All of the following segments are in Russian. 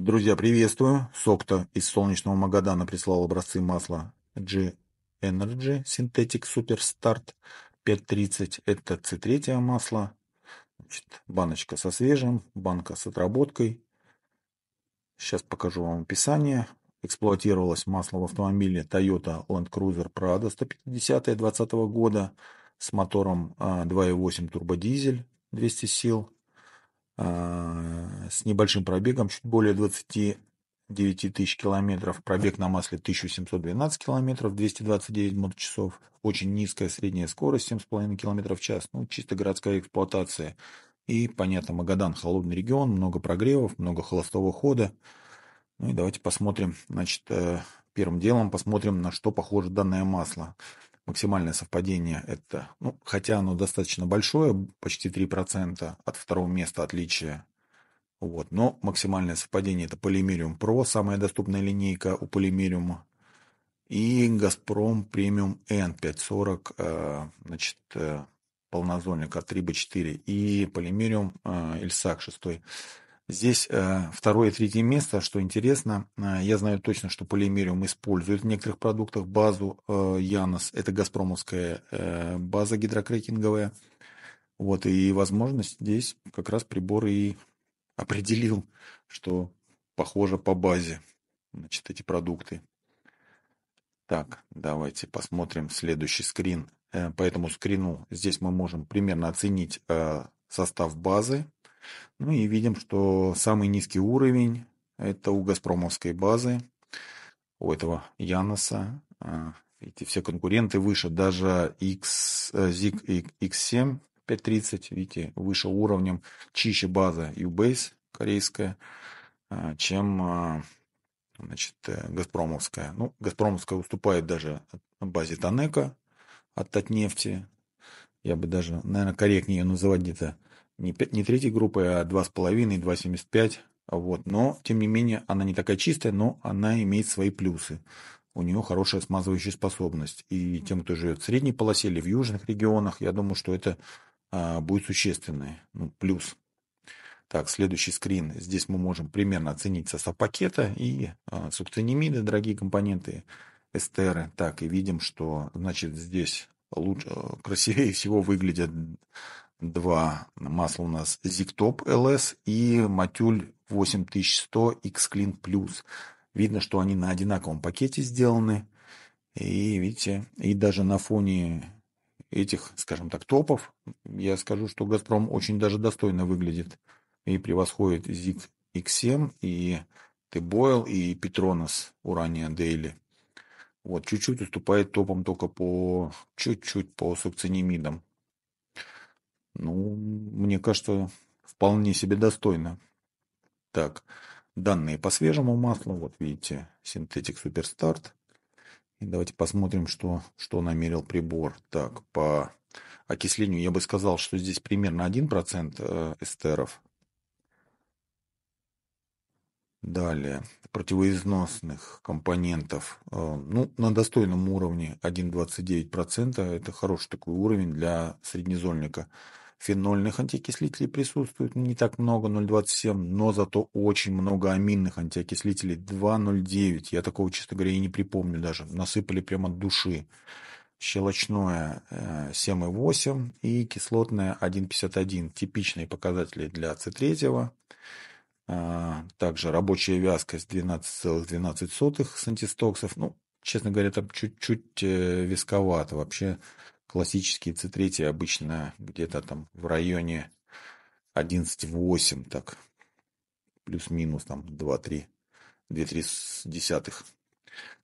Друзья, приветствую. Сопта из солнечного Магадана прислал образцы масла G Energy Synthetic Super Start 5.30. Это C3 масло. Значит, баночка со свежим, банка с отработкой. Сейчас покажу вам описание. Эксплуатировалось масло в автомобиле Toyota Land Cruiser Prado 150 20 года с мотором 2.8 а, турбодизель 200 сил. А, с небольшим пробегом, чуть более 29 тысяч километров. Пробег на масле 1712 километров, 229 моточасов. Очень низкая средняя скорость, 7,5 километров в час. Ну, чисто городская эксплуатация. И, понятно, Магадан – холодный регион, много прогревов, много холостого хода. Ну и давайте посмотрим, значит, э, первым делом посмотрим, на что похоже данное масло. Максимальное совпадение это, ну, хотя оно достаточно большое, почти 3% от второго места отличия. Вот, но максимальное совпадение это Polymerium Pro, самая доступная линейка у Polymerium. И Газпром Premium N540, э, значит, э, полнозонник от 3B4 и Polymerium Эльсак 6 Здесь э, второе и третье место, что интересно, э, я знаю точно, что полимериум использует в некоторых продуктах базу э, Янос, это газпромовская база гидрокрекинговая. Вот, и возможность здесь как раз прибор и определил, что похоже по базе, значит, эти продукты. Так, давайте посмотрим следующий скрин. по этому скрину здесь мы можем примерно оценить состав базы, ну и видим, что самый низкий уровень это у «Газпромовской» базы, у этого Яноса. Эти а, все конкуренты выше, даже X, э, ZIG X7 530, видите, выше уровнем, чище база Ubase корейская, а, чем а, значит, э, Газпромовская. Ну, Газпромовская уступает даже базе Танека от Татнефти. Я бы даже, наверное, корректнее ее называть где-то не, не третьей группы, а 2,5, 2,75. Вот. Но, тем не менее, она не такая чистая, но она имеет свои плюсы. У нее хорошая смазывающая способность. И тем, кто живет в средней полосе или в южных регионах, я думаю, что это а, будет существенный ну, плюс. Так, следующий скрин. Здесь мы можем примерно оценить состав пакета и а, сукцинемиды, дорогие компоненты, эстеры. Так, и видим, что, значит, здесь лучше, э, красивее всего выглядят Два масла у нас ZigTop LS и Матюль 8100 X-Clean Plus. Видно, что они на одинаковом пакете сделаны. И видите, и даже на фоне этих, скажем так, топов, я скажу, что «Газпром» очень даже достойно выглядит и превосходит «Зиг X7», эм, и «Тебойл», и «Петронас» Урания Дейли. Вот, чуть-чуть уступает топам только по чуть-чуть по субцинемидам. Ну, мне кажется, вполне себе достойно. Так, данные по свежему маслу. Вот видите, синтетик суперстарт. И давайте посмотрим, что, что намерил прибор. Так, по окислению я бы сказал, что здесь примерно 1% э, эстеров. Далее, противоизносных компонентов э, ну, на достойном уровне 1,29%. Это хороший такой уровень для среднезольника. Фенольных антиокислителей присутствует не так много, 0,27, но зато очень много аминных антиокислителей, 2,09. Я такого, честно говоря, и не припомню даже. Насыпали прямо от души. Щелочное 7,8 э, и кислотное 1,51. Типичные показатели для С3 а, также рабочая вязкость 12,12 ,12 с антистоксов. Ну, честно говоря, там чуть-чуть э, висковато. Вообще классические C3 обычно где-то там в районе 11,8, так плюс-минус там 2-3, 2-3 десятых.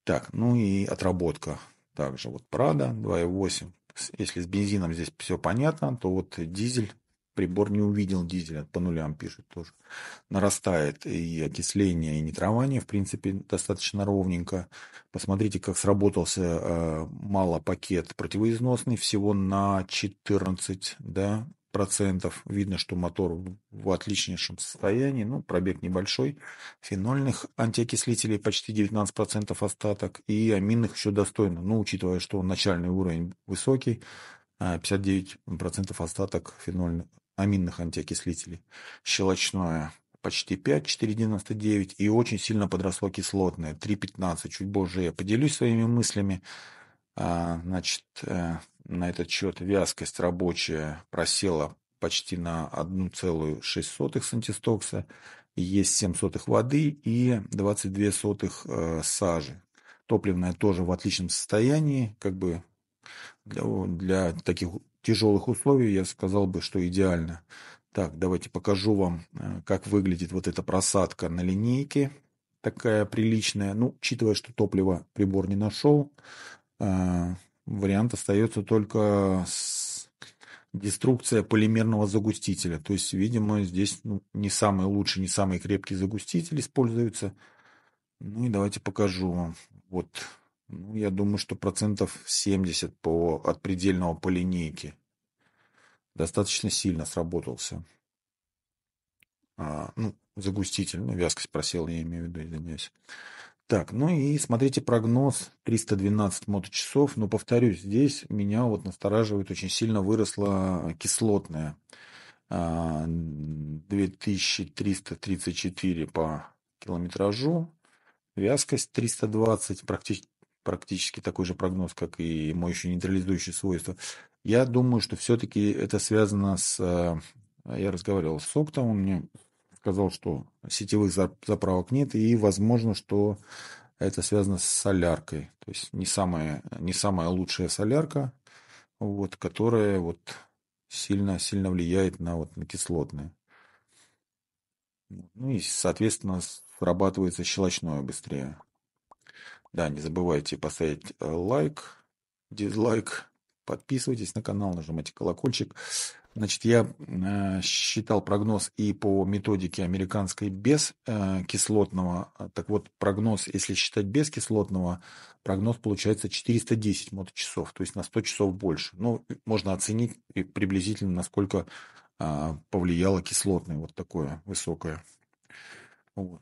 Так, ну и отработка также. Вот Прада 2,8. Если с бензином здесь все понятно, то вот дизель прибор не увидел дизеля, по нулям пишет тоже. Нарастает и окисление, и нитрование, в принципе, достаточно ровненько. Посмотрите, как сработался э, мало пакет противоизносный, всего на 14, да, процентов. Видно, что мотор в отличнейшем состоянии, ну, пробег небольшой. Фенольных антиокислителей почти 19% процентов остаток, и аминных еще достойно. Ну, учитывая, что начальный уровень высокий, 59% э, остаток фенольных аминных антиокислителей. Щелочное почти 5, 4,99 и очень сильно подросло кислотное, 3,15. Чуть позже я поделюсь своими мыслями. А, значит, э, на этот счет вязкость рабочая просела почти на 1,06 с антистокса, есть 7 сотых воды и 22 сотых э, сажи. Топливная тоже в отличном состоянии, как бы для, для таких тяжелых условий, я сказал бы, что идеально. Так, давайте покажу вам, э, как выглядит вот эта просадка на линейке. Такая приличная. Ну, учитывая, что топливо прибор не нашел, э, вариант остается только с деструкция полимерного загустителя. То есть, видимо, здесь ну, не самый лучший, не самый крепкий загуститель используется. Ну и давайте покажу вам. Вот ну, я думаю, что процентов 70 по, от предельного по линейке. Достаточно сильно сработался. А, ну, загуститель, ну, вязкость просела, я имею в виду, извиняюсь. Так, ну и смотрите прогноз 312 моточасов. Но повторюсь, здесь меня вот настораживает очень сильно выросла кислотная. 2334 по километражу. Вязкость 320, практически практически такой же прогноз, как и моющие нейтрализующие свойства. Я думаю, что все-таки это связано с... А, я разговаривал с Соктом, он мне сказал, что сетевых заправок нет, и возможно, что это связано с соляркой. То есть не самая, не самая лучшая солярка, вот, которая вот сильно, сильно влияет на, вот, на кислотные. Ну и, соответственно, срабатывается щелочное быстрее. Да, не забывайте поставить э, лайк, дизлайк, подписывайтесь на канал, нажимайте колокольчик. Значит, я э, считал прогноз и по методике американской без э, кислотного. Так вот, прогноз, если считать без кислотного, прогноз получается 410 моточасов, то есть на 100 часов больше. Ну, можно оценить приблизительно, насколько повлияло кислотное вот такое высокое. Вот.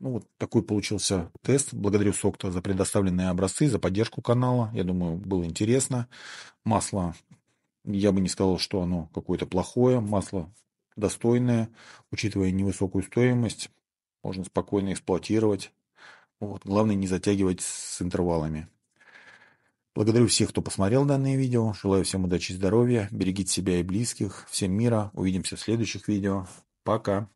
Ну вот такой получился тест. Благодарю Сокта за предоставленные образцы, за поддержку канала. Я думаю, было интересно. Масло, я бы не сказал, что оно какое-то плохое. Масло достойное, учитывая невысокую стоимость. Можно спокойно эксплуатировать. Вот. Главное не затягивать с интервалами. Благодарю всех, кто посмотрел данное видео. Желаю всем удачи и здоровья. Берегите себя и близких. Всем мира. Увидимся в следующих видео. Пока.